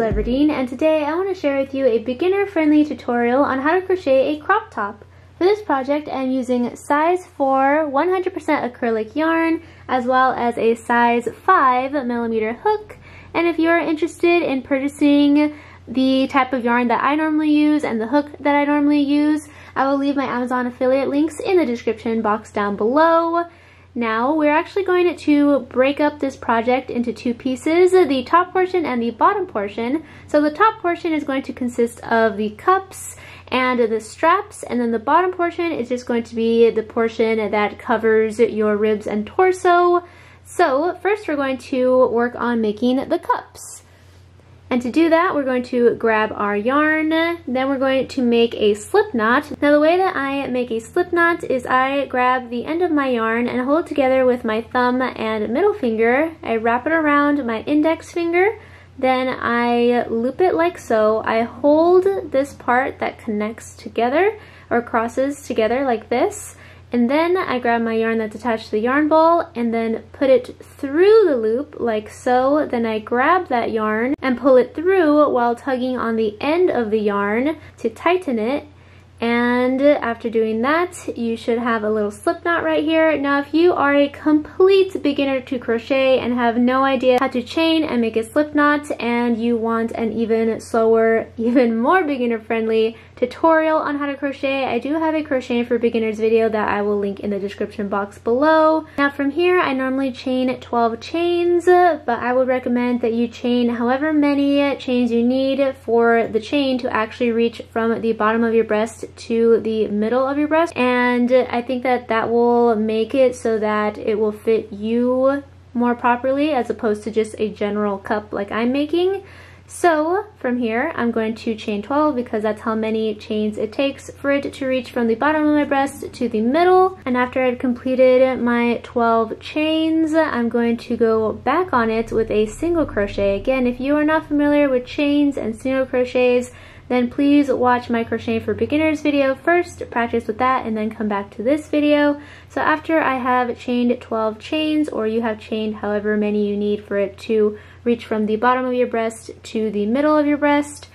Ursula and today I want to share with you a beginner-friendly tutorial on how to crochet a crop top. For this project I'm using size 4 100% acrylic yarn as well as a size 5 millimeter hook and if you're interested in purchasing the type of yarn that I normally use and the hook that I normally use I will leave my Amazon affiliate links in the description box down below now we're actually going to break up this project into two pieces, the top portion and the bottom portion. So the top portion is going to consist of the cups and the straps and then the bottom portion is just going to be the portion that covers your ribs and torso. So first we're going to work on making the cups. And to do that, we're going to grab our yarn, then we're going to make a slip knot. Now the way that I make a slip knot is I grab the end of my yarn and hold together with my thumb and middle finger. I wrap it around my index finger, then I loop it like so. I hold this part that connects together or crosses together like this and then I grab my yarn that's attached to the yarn ball and then put it through the loop like so. Then I grab that yarn and pull it through while tugging on the end of the yarn to tighten it and after doing that, you should have a little slip knot right here. Now, if you are a complete beginner to crochet and have no idea how to chain and make a slip knot, and you want an even slower, even more beginner friendly tutorial on how to crochet, I do have a crocheting for beginners video that I will link in the description box below. Now from here, I normally chain 12 chains, but I would recommend that you chain however many chains you need for the chain to actually reach from the bottom of your breast to the middle of your breast. And I think that that will make it so that it will fit you more properly as opposed to just a general cup like I'm making. So from here, I'm going to chain 12 because that's how many chains it takes for it to reach from the bottom of my breast to the middle. And after I've completed my 12 chains, I'm going to go back on it with a single crochet. Again, if you are not familiar with chains and single crochets, then please watch my crochet for beginners video first, practice with that, and then come back to this video. So after I have chained 12 chains, or you have chained however many you need for it to reach from the bottom of your breast to the middle of your breast,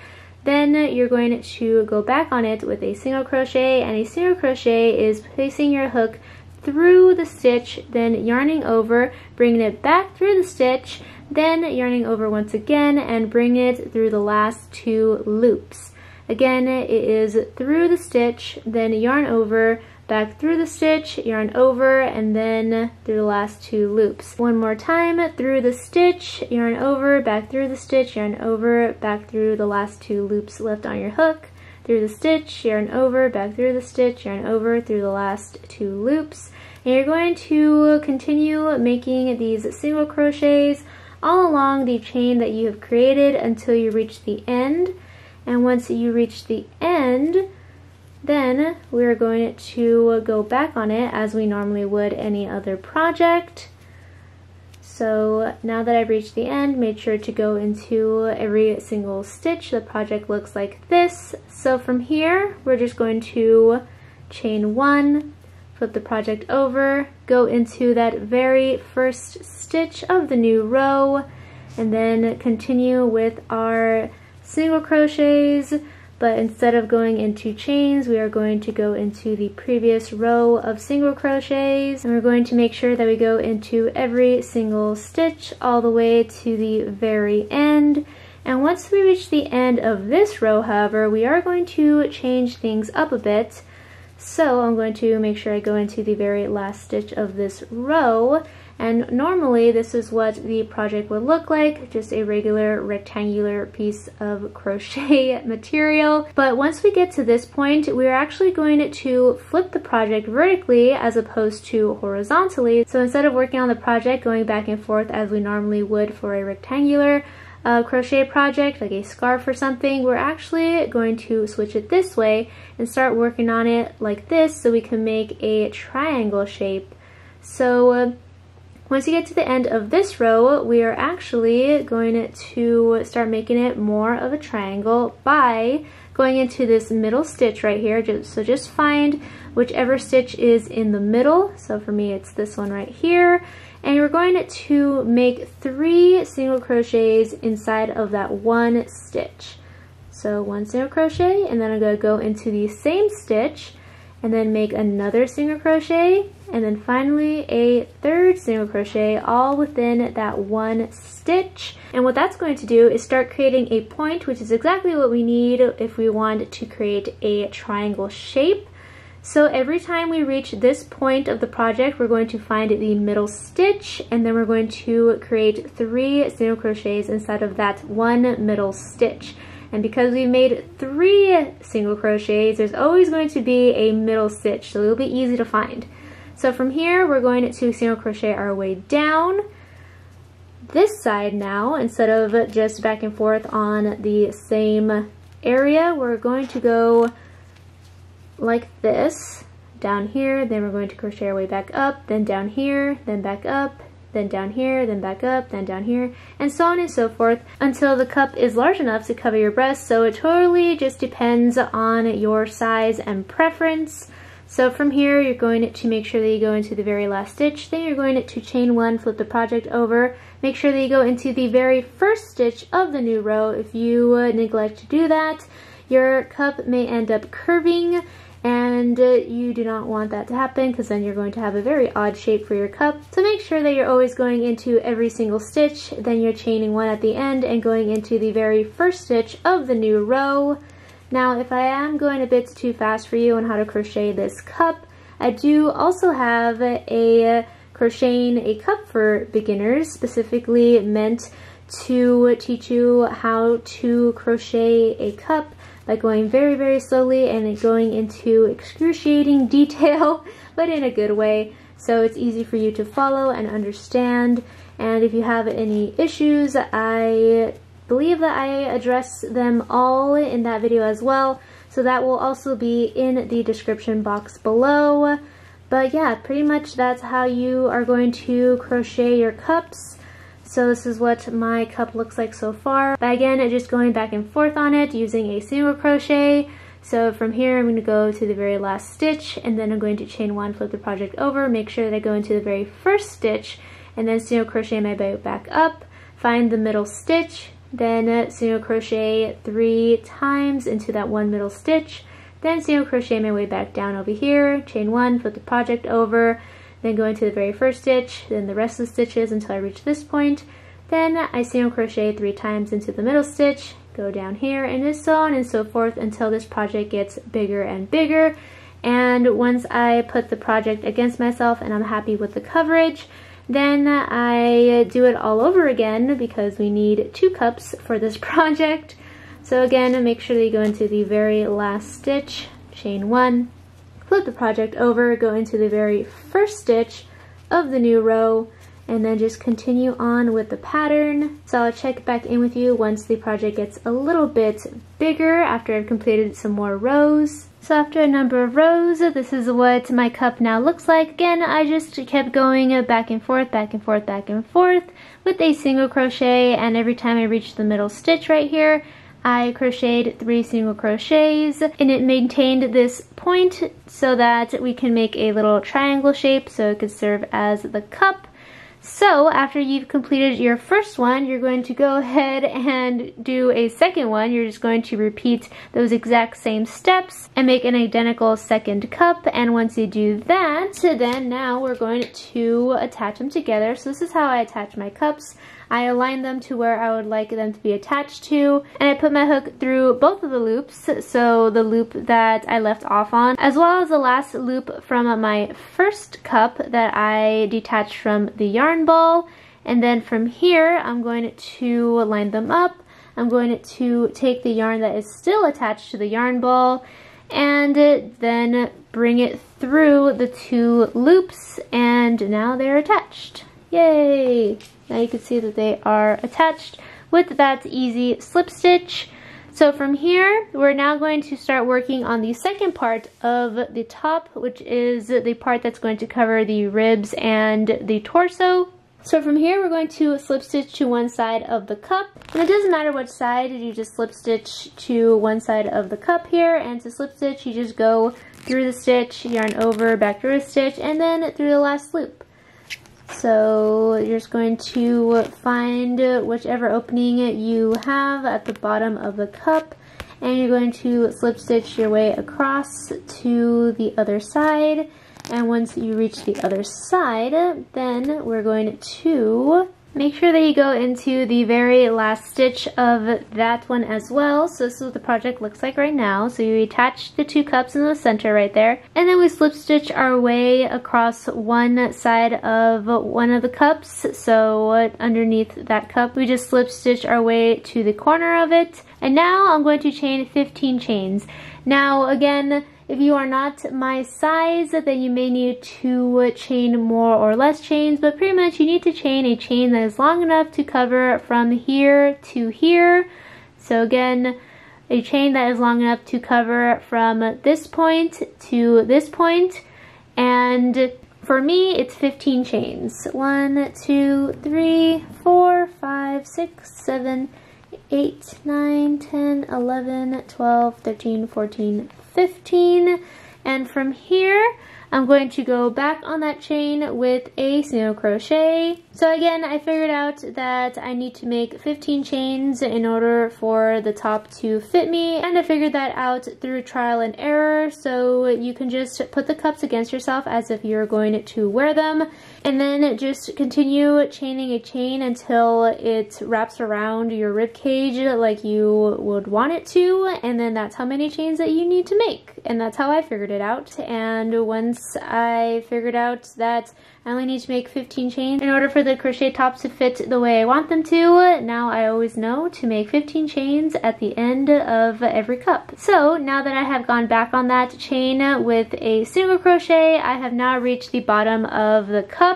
then you're going to go back on it with a single crochet, and a single crochet is placing your hook through the stitch, then yarning over, bringing it back through the stitch, then yarning over once again and bring it through the last two loops. Again, it is through the stitch, then yarn over, back through the stitch, yarn over, and then through the last two loops. One more time, through the stitch, yarn over, back through the stitch, yarn over, back through the last two loops left on your hook, through the stitch, yarn over, back through the stitch, yarn over, through the last two loops. And you're going to continue making these single crochets all along the chain that you have created until you reach the end. And once you reach the end, then we're going to go back on it as we normally would any other project. So now that I've reached the end, made sure to go into every single stitch. The project looks like this. So from here, we're just going to chain one, flip the project over, go into that very first stitch of the new row, and then continue with our single crochets, but instead of going into chains, we are going to go into the previous row of single crochets, and we're going to make sure that we go into every single stitch all the way to the very end. And once we reach the end of this row, however, we are going to change things up a bit. So I'm going to make sure I go into the very last stitch of this row. And normally this is what the project would look like, just a regular rectangular piece of crochet material. But once we get to this point, we're actually going to flip the project vertically as opposed to horizontally. So instead of working on the project going back and forth as we normally would for a rectangular, a crochet project, like a scarf or something, we're actually going to switch it this way and start working on it like this so we can make a triangle shape. So uh, once you get to the end of this row, we are actually going to start making it more of a triangle by going into this middle stitch right here. So just find whichever stitch is in the middle. So for me, it's this one right here and you're going to make three single crochets inside of that one stitch. So one single crochet and then I'm going to go into the same stitch and then make another single crochet and then finally a third single crochet all within that one stitch and what that's going to do is start creating a point which is exactly what we need if we want to create a triangle shape so every time we reach this point of the project, we're going to find the middle stitch and then we're going to create three single crochets inside of that one middle stitch. And because we've made three single crochets, there's always going to be a middle stitch, so it'll be easy to find. So from here, we're going to single crochet our way down this side now, instead of just back and forth on the same area, we're going to go like this. Down here, then we're going to crochet our way back up, then down here, then back up, then down here, then back up, then down here, and so on and so forth until the cup is large enough to cover your breast. So it totally just depends on your size and preference. So from here, you're going to make sure that you go into the very last stitch, then you're going to chain one, flip the project over, make sure that you go into the very first stitch of the new row if you neglect to do that your cup may end up curving and you do not want that to happen because then you're going to have a very odd shape for your cup. So make sure that you're always going into every single stitch, then you're chaining one at the end and going into the very first stitch of the new row. Now if I am going a bit too fast for you on how to crochet this cup, I do also have a crocheting a cup for beginners specifically meant to teach you how to crochet a cup by going very, very slowly and going into excruciating detail, but in a good way. So it's easy for you to follow and understand. And if you have any issues, I believe that I address them all in that video as well. So that will also be in the description box below. But yeah, pretty much that's how you are going to crochet your cups. So this is what my cup looks like so far. But again, I'm just going back and forth on it using a single crochet. So from here, I'm going to go to the very last stitch, and then I'm going to chain one, flip the project over, make sure that I go into the very first stitch, and then single crochet my bow back up, find the middle stitch, then single crochet three times into that one middle stitch, then single crochet my way back down over here, chain one, flip the project over, then go into the very first stitch, then the rest of the stitches until I reach this point. Then I single crochet three times into the middle stitch, go down here, and so on and so forth until this project gets bigger and bigger. And once I put the project against myself and I'm happy with the coverage, then I do it all over again because we need two cups for this project. So again, make sure that you go into the very last stitch, chain one, flip the project over, go into the very first stitch of the new row, and then just continue on with the pattern. So I'll check back in with you once the project gets a little bit bigger after I've completed some more rows. So after a number of rows, this is what my cup now looks like. Again, I just kept going back and forth, back and forth, back and forth with a single crochet and every time I reach the middle stitch right here, I crocheted three single crochets and it maintained this point so that we can make a little triangle shape so it could serve as the cup. So after you've completed your first one, you're going to go ahead and do a second one. You're just going to repeat those exact same steps and make an identical second cup. And once you do that, then now we're going to attach them together. So this is how I attach my cups. I align them to where I would like them to be attached to and I put my hook through both of the loops so the loop that I left off on as well as the last loop from my first cup that I detached from the yarn ball and then from here I'm going to line them up I'm going to take the yarn that is still attached to the yarn ball and then bring it through the two loops and now they're attached. Yay! Now you can see that they are attached with that Easy slip stitch. So from here, we're now going to start working on the second part of the top, which is the part that's going to cover the ribs and the torso. So from here, we're going to slip stitch to one side of the cup. And it doesn't matter which side, you just slip stitch to one side of the cup here. And to slip stitch, you just go through the stitch, yarn over, back through a stitch, and then through the last loop. So you're just going to find whichever opening you have at the bottom of the cup and you're going to slip stitch your way across to the other side. And once you reach the other side, then we're going to Make sure that you go into the very last stitch of that one as well. So this is what the project looks like right now. So you attach the two cups in the center right there. And then we slip stitch our way across one side of one of the cups. So underneath that cup, we just slip stitch our way to the corner of it. And now I'm going to chain 15 chains. Now again, if you are not my size, then you may need to chain more or less chains, but pretty much you need to chain a chain that is long enough to cover from here to here. So again, a chain that is long enough to cover from this point to this point. And for me, it's 15 chains. One, two, three, four, five, six, seven 8, 9, 10, 11, 12, 13, 14, 15. And from here, I'm going to go back on that chain with a single crochet. So again, I figured out that I need to make 15 chains in order for the top to fit me, and I figured that out through trial and error, so you can just put the cups against yourself as if you're going to wear them, and then just continue chaining a chain until it wraps around your rib cage like you would want it to. And then that's how many chains that you need to make. And that's how I figured it out. And once I figured out that I only need to make 15 chains in order for the crochet tops to fit the way I want them to, now I always know to make 15 chains at the end of every cup. So now that I have gone back on that chain with a single crochet, I have now reached the bottom of the cup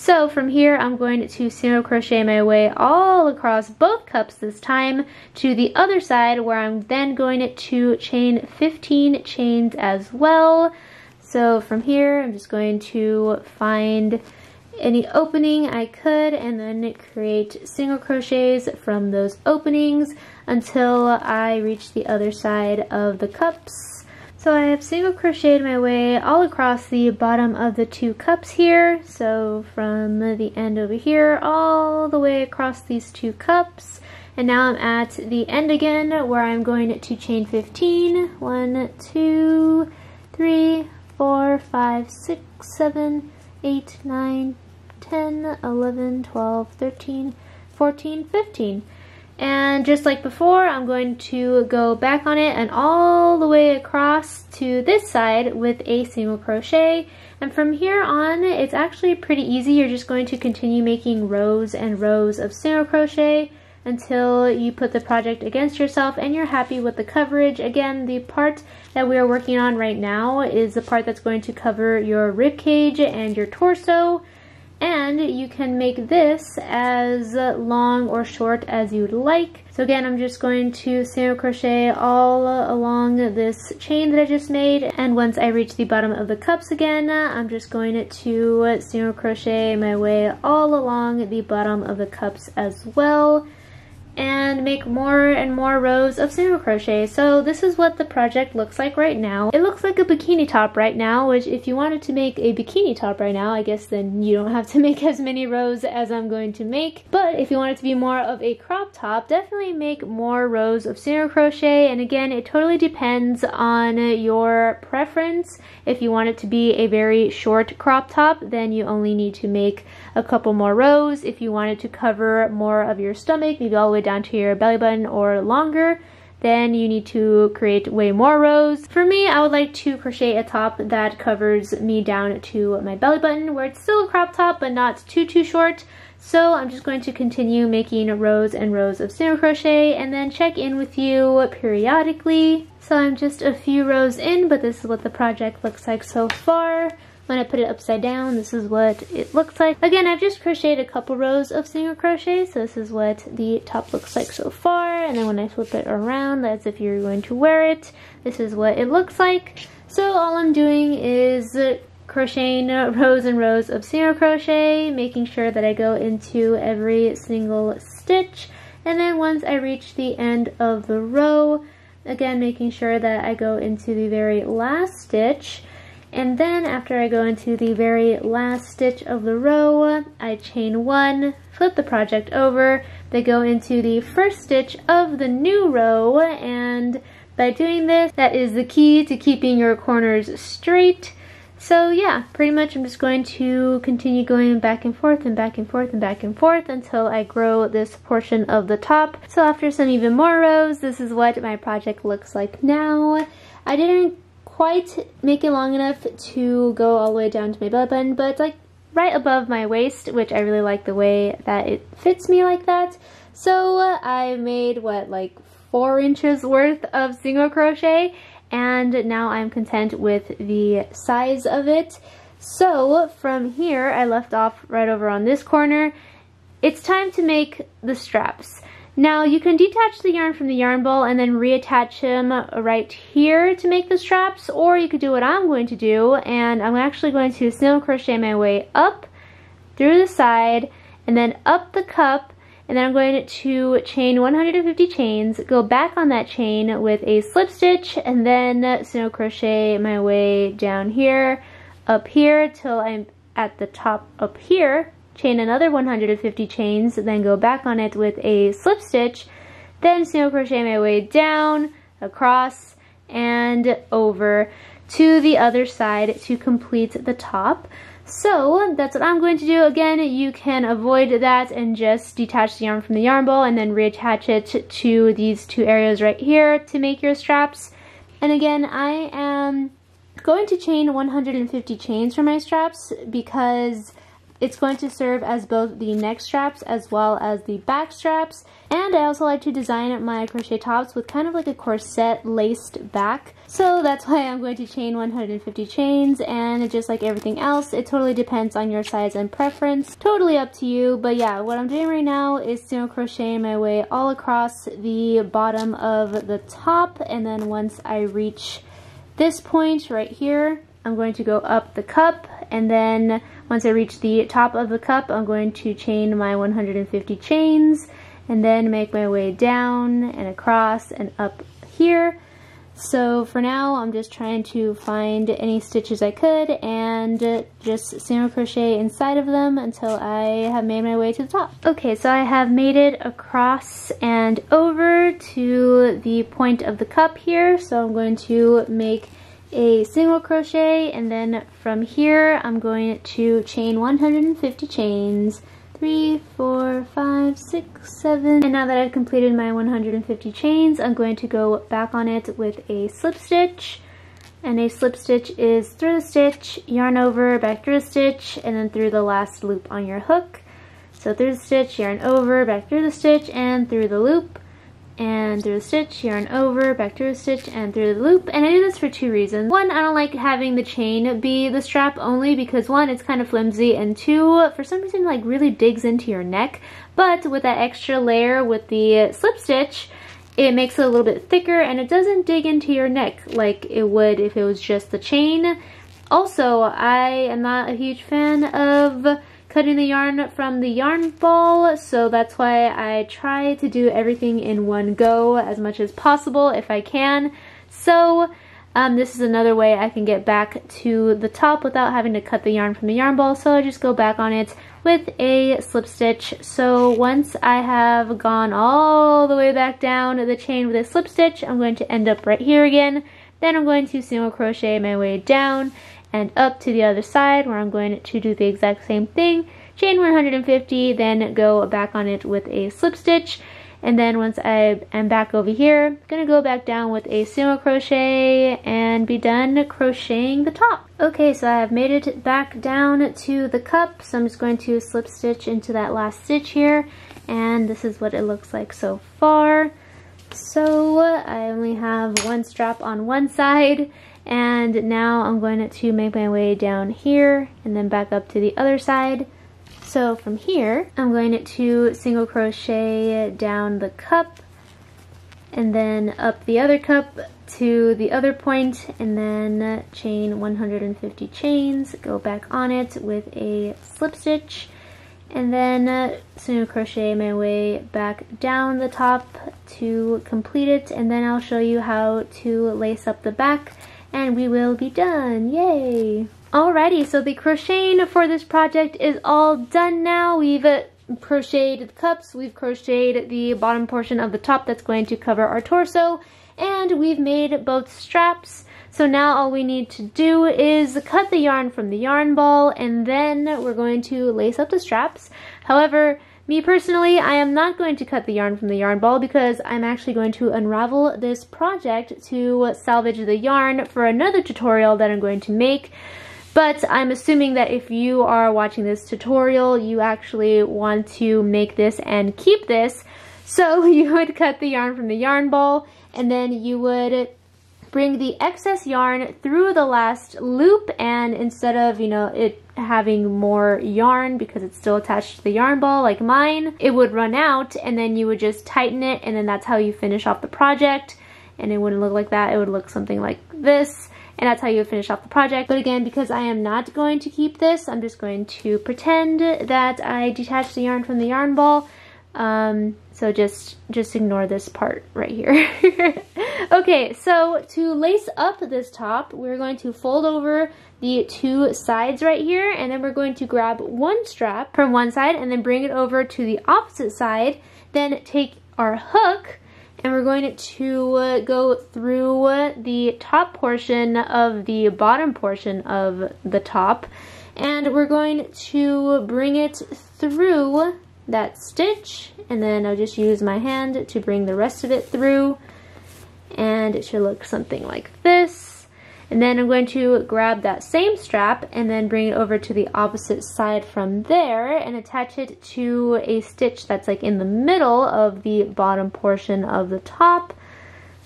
so from here I'm going to single crochet my way all across both cups this time to the other side where I'm then going to chain 15 chains as well. So from here I'm just going to find any opening I could and then create single crochets from those openings until I reach the other side of the cups. So I have single crocheted my way all across the bottom of the two cups here. So from the end over here all the way across these two cups. And now I'm at the end again where I'm going to chain 15. 1, 2, 3, 4, 5, 6, 7, 8, 9, 10, 11, 12, 13, 14, 15. And just like before, I'm going to go back on it and all the way across to this side with a single crochet. And from here on, it's actually pretty easy. You're just going to continue making rows and rows of single crochet until you put the project against yourself and you're happy with the coverage. Again, the part that we are working on right now is the part that's going to cover your rib cage and your torso and you can make this as long or short as you'd like. So again, I'm just going to single crochet all along this chain that I just made, and once I reach the bottom of the cups again, I'm just going to single crochet my way all along the bottom of the cups as well and make more and more rows of single crochet. So this is what the project looks like right now. It looks like a bikini top right now, which if you wanted to make a bikini top right now, I guess then you don't have to make as many rows as I'm going to make. But if you want it to be more of a crop top, definitely make more rows of single crochet. And again, it totally depends on your preference. If you want it to be a very short crop top, then you only need to make a couple more rows. If you want it to cover more of your stomach, maybe all the way down to your belly button or longer, then you need to create way more rows. For me, I would like to crochet a top that covers me down to my belly button where it's still a crop top but not too too short. So I'm just going to continue making rows and rows of single crochet and then check in with you periodically. So I'm just a few rows in, but this is what the project looks like so far. When I put it upside down, this is what it looks like. Again, I've just crocheted a couple rows of single crochet, so this is what the top looks like so far. And then when I flip it around, that's if you're going to wear it. This is what it looks like. So all I'm doing is crocheting rows and rows of single crochet, making sure that I go into every single stitch. And then once I reach the end of the row, again making sure that I go into the very last stitch and then after I go into the very last stitch of the row, I chain one, flip the project over, they go into the first stitch of the new row, and by doing this, that is the key to keeping your corners straight. So yeah, pretty much I'm just going to continue going back and forth and back and forth and back and forth until I grow this portion of the top. So after some even more rows, this is what my project looks like now. I didn't quite make it long enough to go all the way down to my belly button, but it's like right above my waist, which I really like the way that it fits me like that. So uh, I made, what, like four inches worth of single crochet, and now I'm content with the size of it. So from here, I left off right over on this corner. It's time to make the straps. Now you can detach the yarn from the yarn ball and then reattach him right here to make the straps or you could do what I'm going to do and I'm actually going to single crochet my way up through the side and then up the cup and then I'm going to chain 150 chains, go back on that chain with a slip stitch and then single crochet my way down here, up here till I'm at the top up here chain another 150 chains, then go back on it with a slip stitch, then single crochet my way down, across, and over to the other side to complete the top. So that's what I'm going to do. Again, you can avoid that and just detach the yarn from the yarn ball and then reattach it to these two areas right here to make your straps. And again, I am going to chain 150 chains for my straps because it's going to serve as both the neck straps as well as the back straps. And I also like to design my crochet tops with kind of like a corset laced back. So that's why I'm going to chain 150 chains and just like everything else, it totally depends on your size and preference. Totally up to you, but yeah, what I'm doing right now is single crocheting my way all across the bottom of the top and then once I reach this point right here, I'm going to go up the cup and then once I reach the top of the cup, I'm going to chain my 150 chains and then make my way down and across and up here. So for now, I'm just trying to find any stitches I could and just single crochet inside of them until I have made my way to the top. Okay, so I have made it across and over to the point of the cup here. So I'm going to make a single crochet and then from here I'm going to chain 150 chains three, four, five, six, seven. And now that I've completed my 150 chains, I'm going to go back on it with a slip stitch. And a slip stitch is through the stitch, yarn over, back through the stitch, and then through the last loop on your hook. So through the stitch, yarn over, back through the stitch, and through the loop and through the stitch, yarn over, back through the stitch, and through the loop. And I do this for two reasons. One, I don't like having the chain be the strap only because one, it's kind of flimsy, and two, for some reason, like really digs into your neck. But with that extra layer with the slip stitch, it makes it a little bit thicker and it doesn't dig into your neck like it would if it was just the chain. Also, I am not a huge fan of cutting the yarn from the yarn ball, so that's why I try to do everything in one go as much as possible if I can. So um, this is another way I can get back to the top without having to cut the yarn from the yarn ball, so I just go back on it with a slip stitch. So once I have gone all the way back down the chain with a slip stitch, I'm going to end up right here again. Then I'm going to single crochet my way down and up to the other side where I'm going to do the exact same thing. Chain 150, then go back on it with a slip stitch. And then once I am back over here, I'm gonna go back down with a single crochet and be done crocheting the top. Okay, so I have made it back down to the cup. So I'm just going to slip stitch into that last stitch here. And this is what it looks like so far. So I only have one strap on one side and now I'm going to make my way down here and then back up to the other side so from here I'm going to single crochet down the cup and then up the other cup to the other point and then chain 150 chains go back on it with a slip stitch and then single crochet my way back down the top to complete it and then I'll show you how to lace up the back and we will be done. Yay! Alrighty, so the crocheting for this project is all done now. We've uh, crocheted the cups, we've crocheted the bottom portion of the top that's going to cover our torso, and we've made both straps. So now all we need to do is cut the yarn from the yarn ball, and then we're going to lace up the straps. However, me personally, I am not going to cut the yarn from the yarn ball because I'm actually going to unravel this project to salvage the yarn for another tutorial that I'm going to make. But I'm assuming that if you are watching this tutorial, you actually want to make this and keep this. So you would cut the yarn from the yarn ball and then you would bring the excess yarn through the last loop and instead of, you know, it having more yarn because it's still attached to the yarn ball like mine, it would run out and then you would just tighten it and then that's how you finish off the project and it wouldn't look like that, it would look something like this and that's how you would finish off the project. But again, because I am not going to keep this, I'm just going to pretend that I detached the yarn from the yarn ball um, so just, just ignore this part right here. okay, so to lace up this top, we're going to fold over the two sides right here, and then we're going to grab one strap from one side and then bring it over to the opposite side. Then take our hook, and we're going to go through the top portion of the bottom portion of the top and we're going to bring it through that stitch and then I'll just use my hand to bring the rest of it through and it should look something like this. And then I'm going to grab that same strap and then bring it over to the opposite side from there and attach it to a stitch that's like in the middle of the bottom portion of the top.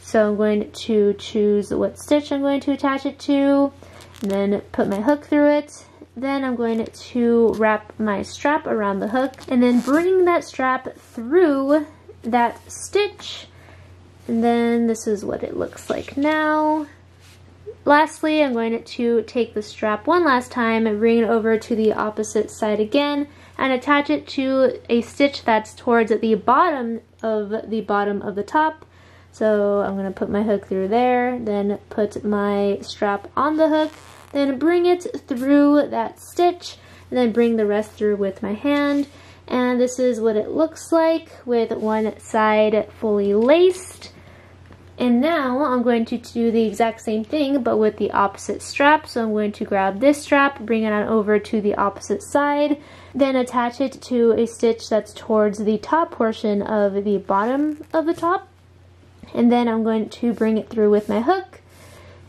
So I'm going to choose what stitch I'm going to attach it to and then put my hook through it then I'm going to wrap my strap around the hook and then bring that strap through that stitch. And then this is what it looks like now. Lastly, I'm going to take the strap one last time and bring it over to the opposite side again and attach it to a stitch that's towards the bottom of the bottom of the top. So I'm going to put my hook through there, then put my strap on the hook then bring it through that stitch and then bring the rest through with my hand. And this is what it looks like with one side fully laced. And now I'm going to do the exact same thing, but with the opposite strap. So I'm going to grab this strap, bring it on over to the opposite side, then attach it to a stitch that's towards the top portion of the bottom of the top. And then I'm going to bring it through with my hook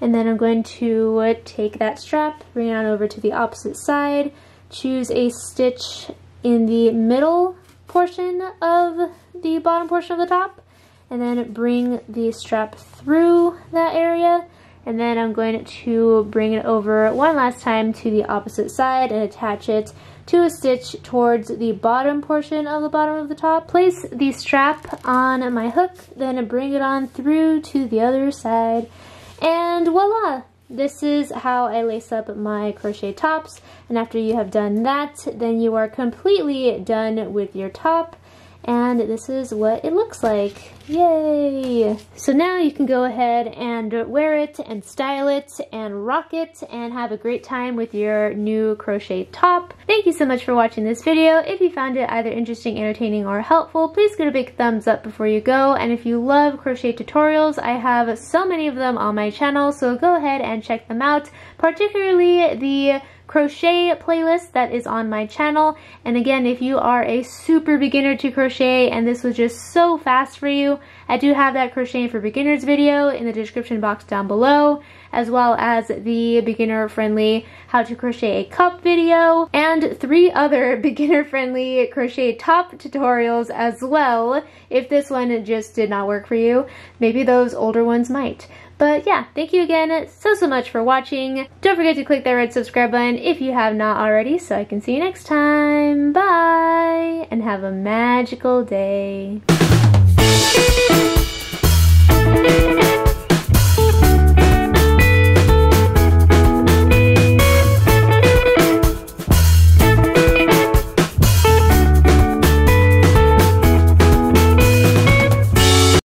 and then I'm going to take that strap, bring it on over to the opposite side, choose a stitch in the middle portion of the bottom portion of the top, and then bring the strap through that area. And then I'm going to bring it over one last time to the opposite side and attach it to a stitch towards the bottom portion of the bottom of the top. Place the strap on my hook, then bring it on through to the other side. And voila! This is how I lace up my crochet tops. And after you have done that, then you are completely done with your top and this is what it looks like. Yay! So now you can go ahead and wear it and style it and rock it and have a great time with your new crochet top. Thank you so much for watching this video. If you found it either interesting, entertaining, or helpful, please give it a big thumbs up before you go. And if you love crochet tutorials, I have so many of them on my channel, so go ahead and check them out, particularly the crochet playlist that is on my channel. And again, if you are a super beginner to crochet and this was just so fast for you, I do have that crocheting for beginners video in the description box down below, as well as the beginner friendly how to crochet a cup video and three other beginner friendly crochet top tutorials as well if this one just did not work for you. Maybe those older ones might. But yeah, thank you again so, so much for watching. Don't forget to click that red subscribe button if you have not already so I can see you next time. Bye, and have a magical day.